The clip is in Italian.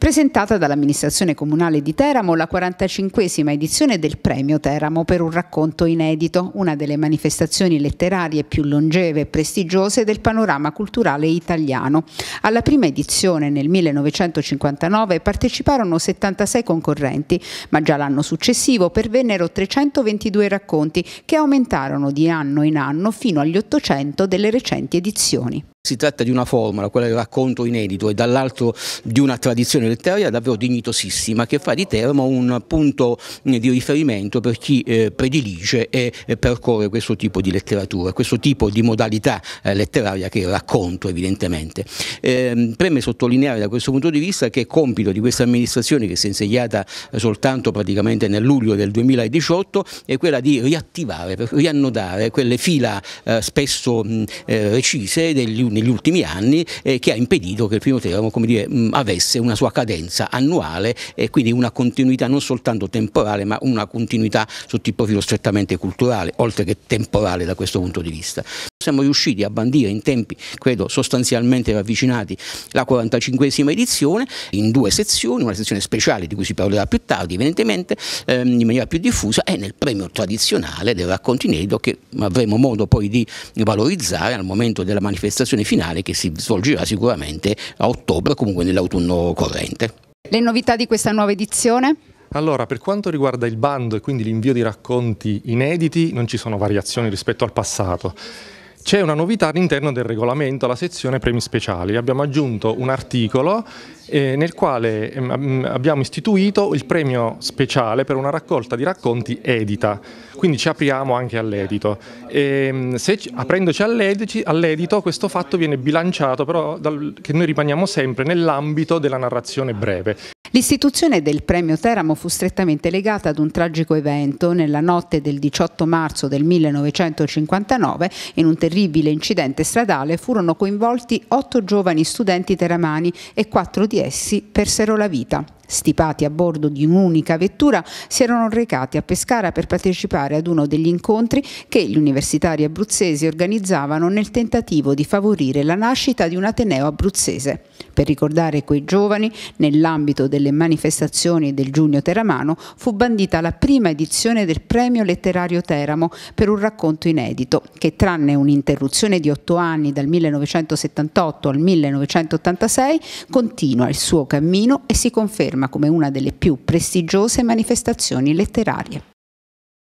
presentata dall'amministrazione comunale di Teramo la 45esima edizione del Premio Teramo per un racconto inedito, una delle manifestazioni letterarie più longeve e prestigiose del panorama culturale italiano. Alla prima edizione nel 1959 parteciparono 76 concorrenti, ma già l'anno successivo pervennero 322 racconti che aumentarono di anno in anno fino agli 800 delle recenti edizioni. Si tratta di una formula, quella del racconto inedito e dall'altro di una tradizione letteraria davvero dignitosissima che fa di Termo un punto eh, di riferimento per chi eh, predilige e percorre questo tipo di letteratura, questo tipo di modalità eh, letteraria che è il racconto evidentemente. Ehm, preme sottolineare da questo punto di vista che è compito di questa amministrazione che si è insediata soltanto praticamente nel luglio del 2018 è quella di riattivare, riannodare quelle fila spesso recise degli negli ultimi anni eh, che ha impedito che il primo teorema dire, mh, mm, avesse una sua cadenza annuale e quindi una continuità non soltanto temporale ma una continuità sotto il profilo strettamente culturale oltre che temporale da questo punto di vista. Siamo riusciti a bandire in tempi, credo, sostanzialmente ravvicinati la 45esima edizione in due sezioni, una sezione speciale di cui si parlerà più tardi evidentemente, ehm, in maniera più diffusa e nel premio tradizionale del racconto inedito che avremo modo poi di valorizzare al momento della manifestazione finale che si svolgerà sicuramente a ottobre, comunque nell'autunno corrente. Le novità di questa nuova edizione? Allora, per quanto riguarda il bando e quindi l'invio di racconti inediti, non ci sono variazioni rispetto al passato c'è una novità all'interno del regolamento, la sezione premi speciali. Abbiamo aggiunto un articolo eh, nel quale eh, abbiamo istituito il premio speciale per una raccolta di racconti edita, quindi ci apriamo anche all'edito. Ehm, e, aprendoci all'edito questo fatto viene bilanciato però dal, che noi rimaniamo sempre nell'ambito della narrazione breve. L'istituzione del premio Teramo fu strettamente legata ad un tragico evento nella notte del 18 marzo del 1959 in un terribile incidente stradale furono coinvolti otto giovani studenti teramani e quattro di essi persero la vita. Stipati a bordo di un'unica vettura, si erano recati a Pescara per partecipare ad uno degli incontri che gli universitari abruzzesi organizzavano nel tentativo di favorire la nascita di un Ateneo abruzzese. Per ricordare quei giovani, nell'ambito delle manifestazioni del Giugno Teramano fu bandita la prima edizione del Premio Letterario Teramo per un racconto inedito che tranne un'interruzione di otto anni dal 1978 al 1986 continua il suo cammino e si conferma come una delle più prestigiose manifestazioni letterarie.